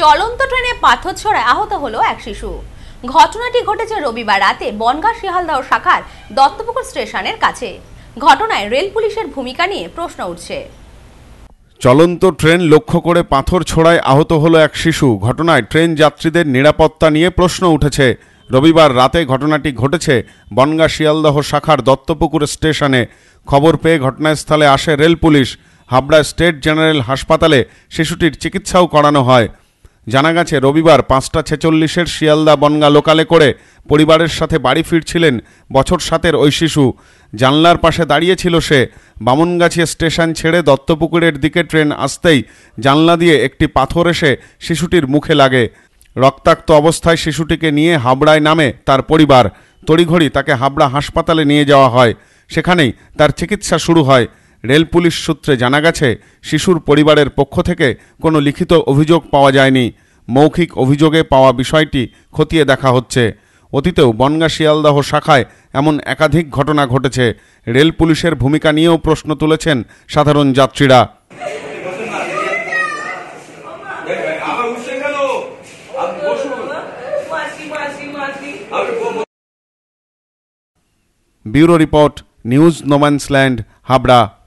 চলন্ত ট্রেনে পাথর ছড়ায় আহত হলো এক শিশু ঘটনাটি ঘটেছে রবিবার রাতে বনগাঁ শিয়ালদাহ শাখার দত্তপুকুর স্টেশনের কাছে ঘটনায় রেল পুলিশের ভূমিকা নিয়ে প্রশ্ন উঠছে চলন্ত ট্রেন লক্ষ্য করে পাথর ছোড়ায় আহত হলো এক শিশু ঘটনায় ট্রেন যাত্রীদের নিরাপত্তা নিয়ে প্রশ্ন উঠেছে রবিবার রাতে ঘটনাটি ঘটেছে বনগা শিয়ালদহ শাখার দত্তপুকুর স্টেশনে খবর পেয়ে ঘটনাস্থলে আসে rail police Habra state general হাসপাতালে শিশুটির চিকিৎসাও করানো হয় জানা গেছে রবিবার পাঁচটা ছেচল্লিশের শিয়ালদা বনগা লোকালে করে পরিবারের সাথে বাড়ি ফিরছিলেন বছর সাতের ওই শিশু জানলার পাশে দাঁড়িয়েছিল সে বামনগাছি স্টেশন ছেড়ে দত্তপুকুরের দিকে ট্রেন আসতেই জানলা দিয়ে একটি পাথর এসে শিশুটির মুখে লাগে রক্তাক্ত অবস্থায় শিশুটিকে নিয়ে হাবড়ায় নামে তার পরিবার তড়িঘড়ি তাকে হাবড়া হাসপাতালে নিয়ে যাওয়া হয় সেখানেই তার চিকিৎসা শুরু হয় রেল পুলিশ সূত্রে জানা গেছে শিশুর পরিবারের পক্ষ থেকে কোনো লিখিত অভিযোগ পাওয়া যায়নি মৌখিক অভিযোগে পাওয়া বিষয়টি খতিয়ে দেখা হচ্ছে অতীতেও বনগা শিয়ালদাহ শাখায় এমন একাধিক ঘটনা ঘটেছে রেল পুলিশের ভূমিকা নিয়েও প্রশ্ন তুলেছেন সাধারণ যাত্রীরা bureau report news no man's land Habra